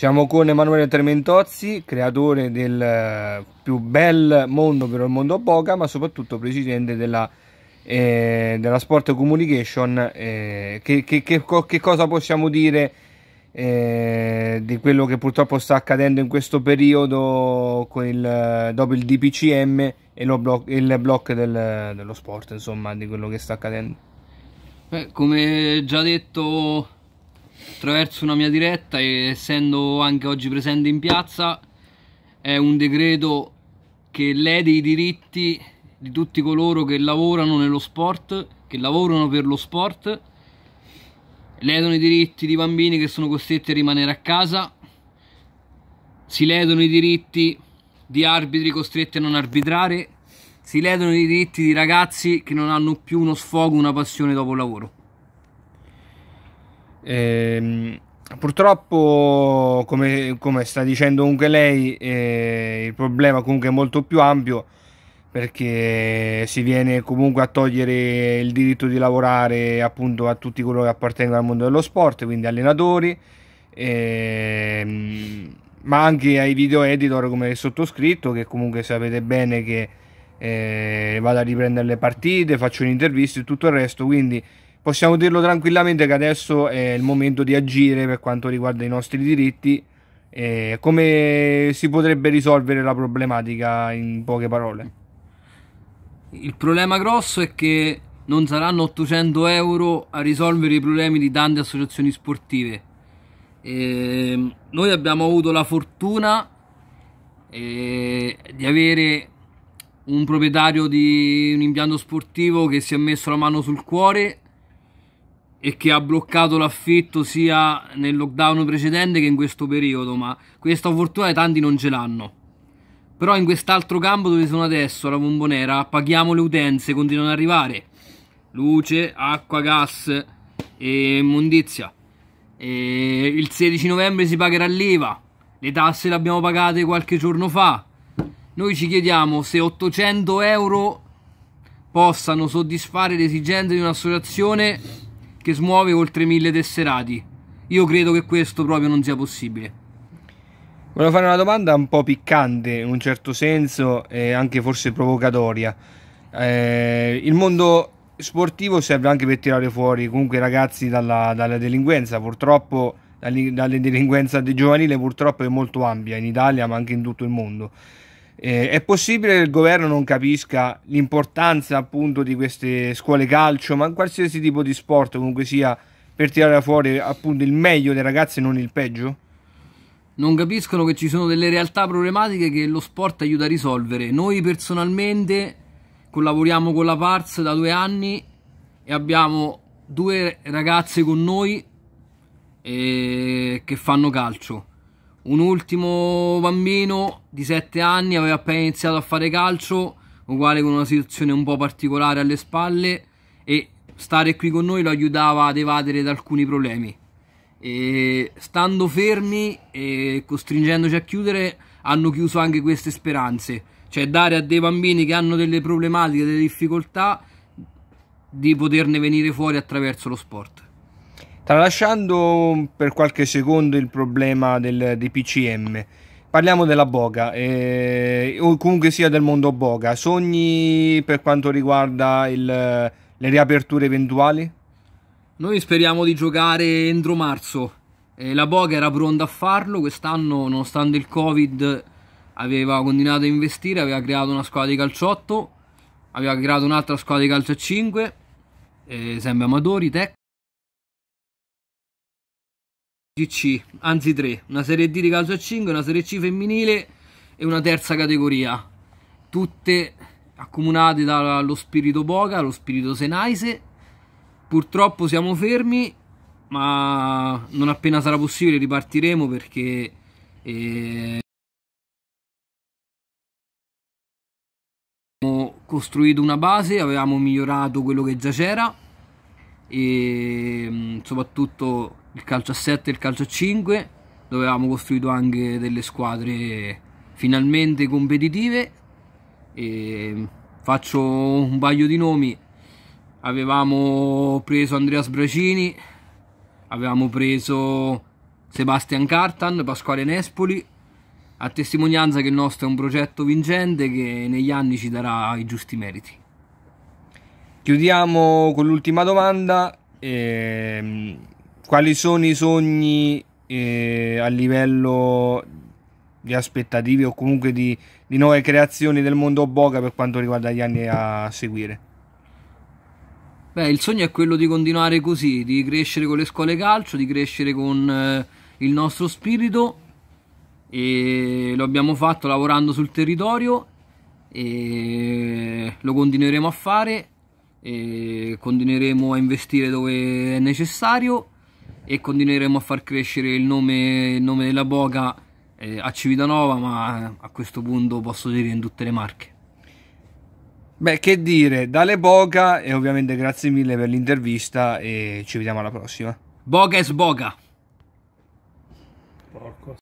Siamo con Emanuele Trementozzi, creatore del eh, più bel mondo, per il mondo Boca, ma soprattutto presidente della, eh, della Sport Communication. Eh, che, che, che, che, cosa possiamo dire eh, di quello che purtroppo sta accadendo in questo periodo il, eh, dopo il DPCM e blo il blocco del, dello sport, insomma, di quello che sta accadendo? Beh, come già detto attraverso una mia diretta e essendo anche oggi presente in piazza è un decreto che lede i diritti di tutti coloro che lavorano nello sport, che lavorano per lo sport, ledono i diritti di bambini che sono costretti a rimanere a casa, si ledono i diritti di arbitri costretti a non arbitrare, si ledono i diritti di ragazzi che non hanno più uno sfogo, una passione dopo il lavoro. Ehm, purtroppo, come, come, sta dicendo anche lei, eh, il problema comunque è molto più ampio perché si viene comunque a togliere il diritto di lavorare appunto a tutti coloro che appartengono al mondo dello sport, quindi allenatori, ehm, ma anche ai video editor come il sottoscritto che comunque sapete bene che eh, vado a riprendere le partite, faccio le interviste e tutto il resto, quindi possiamo dirlo tranquillamente che adesso è il momento di agire per quanto riguarda i nostri diritti. Eh, come si potrebbe risolvere la problematica in poche parole? Il problema grosso è che non saranno 800 euro a risolvere i problemi di tante associazioni sportive. Eh, noi abbiamo avuto la fortuna di avere un proprietario di un impianto sportivo che si è messo la mano sul cuore e che ha bloccato l'affitto sia nel lockdown precedente che in questo periodo, ma questa fortuna tanti non ce l'hanno. Però in quest'altro campo dove sono adesso, la Bombonera, paghiamo le utenze, continuano ad arrivare luce, acqua, gas e immondizia. E il 16 novembre si pagherà l'IVA, le tasse le abbiamo pagate qualche giorno fa. Noi ci chiediamo se 800 euro possano soddisfare le esigenze di un'associazione che smuove oltre mille tesserati. Io credo che questo proprio non sia possibile. Volevo fare una domanda un po' piccante, in un certo senso, e anche forse provocatoria. Eh, il mondo sportivo serve anche per tirare fuori comunque i ragazzi dalla, dalla delinquenza, purtroppo dalla delinquenza giovanile purtroppo è molto ampia in Italia ma anche in tutto il mondo. Eh, è possibile che il governo non capisca l'importanza appunto di queste scuole calcio, ma qualsiasi tipo di sport comunque sia per tirare fuori appunto il meglio dei ragazzi e non il peggio? Non capiscono che ci sono delle realtà problematiche che lo sport aiuta a risolvere. Noi personalmente collaboriamo con la Pars da due anni e abbiamo due ragazze con noi eh, che fanno calcio un ultimo bambino di 7 anni aveva appena iniziato a fare calcio, uguale con una situazione un po' particolare alle spalle e stare qui con noi lo aiutava ad evadere da alcuni problemi. E stando fermi e costringendoci a chiudere hanno chiuso anche queste speranze, cioè dare a dei bambini che hanno delle problematiche, delle difficoltà di poterne venire fuori attraverso lo sport. Tralasciando per qualche secondo il problema del, dei PCM, parliamo della Boga, eh, o comunque sia del mondo Boga. Sogni per quanto riguarda il, le riaperture eventuali? Noi speriamo di giocare entro marzo. Eh, la Boga era pronta a farlo, quest'anno nonostante il Covid aveva continuato a investire, aveva creato una squadra di calciotto, aveva creato un'altra squadra di calcio 5, eh, sempre amatori, tech, DC, anzi tre, una Serie D di calcio a 5, una Serie C femminile e una terza categoria, tutte accomunate dallo spirito Boca, lo spirito Senaise. Purtroppo siamo fermi, ma non appena sarà possibile ripartiremo perché... Eh, costruito una base, avevamo migliorato quello che già c'era e mm, soprattutto il calcio a 7 e il calcio a 5 dove avevamo costruito anche delle squadre finalmente competitive e mm, faccio un paio di nomi avevamo preso Andreas Bracini avevamo preso Sebastian Cartan, Pasquale Nespoli a testimonianza che il nostro è un progetto vincente che negli anni ci darà i giusti meriti Chiudiamo con l'ultima domanda. Eh, quali sono i sogni eh, a livello di aspettative o comunque di, di nuove creazioni del mondo Boga per quanto riguarda gli anni a seguire? Beh, il sogno è quello di continuare così, di crescere con le scuole calcio, di crescere con eh, il nostro spirito e lo abbiamo fatto lavorando sul territorio e lo continueremo a fare e continueremo a investire dove è necessario e continueremo a far crescere il nome, il nome della Boca eh, a Civitanova ma a questo punto posso dire in tutte le marche beh che dire dalle Boca e ovviamente grazie mille per l'intervista e ci vediamo alla prossima Boga e Boga Porco.